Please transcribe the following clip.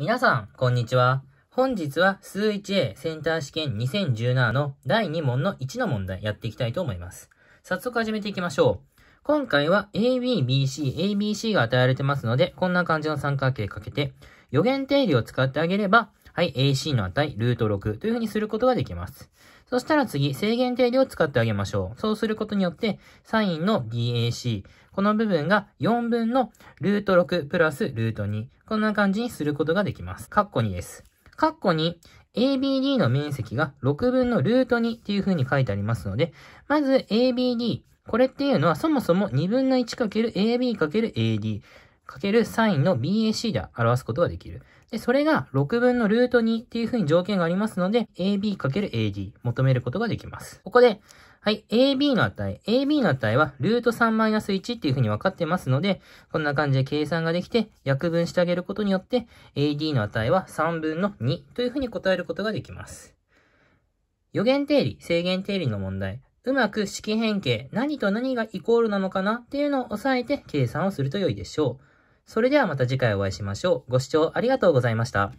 皆さん、こんにちは。本日は数 1A センター試験2017の第2問の1の問題やっていきたいと思います。早速始めていきましょう。今回は AB、BC、ABC が与えられてますので、こんな感じの三角形かけて、予言定理を使ってあげれば、はい、AC の値、ルート6というふうにすることができます。そしたら次、制限定理を使ってあげましょう。そうすることによって、サインの DAC、この部分が4分のルート6プラスルート2。こんな感じにすることができます。カッコ2です。カッコ2、ABD の面積が6分のルート2っていう風に書いてありますので、まず ABD、これっていうのはそもそも2分の1る a b かける a d かけるサインの BAC で表すことができる。で、それが6分のルート2っていう風に条件がありますので、AB かける AD 求めることができます。ここで、はい、AB の値。AB の値は、ルート3-1っていう風に分かってますので、こんな感じで計算ができて、約分してあげることによって、AD の値は3分の2という風に答えることができます。予言定理、制限定理の問題。うまく式変形、何と何がイコールなのかなっていうのを押さえて計算をすると良いでしょう。それではまた次回お会いしましょう。ご視聴ありがとうございました。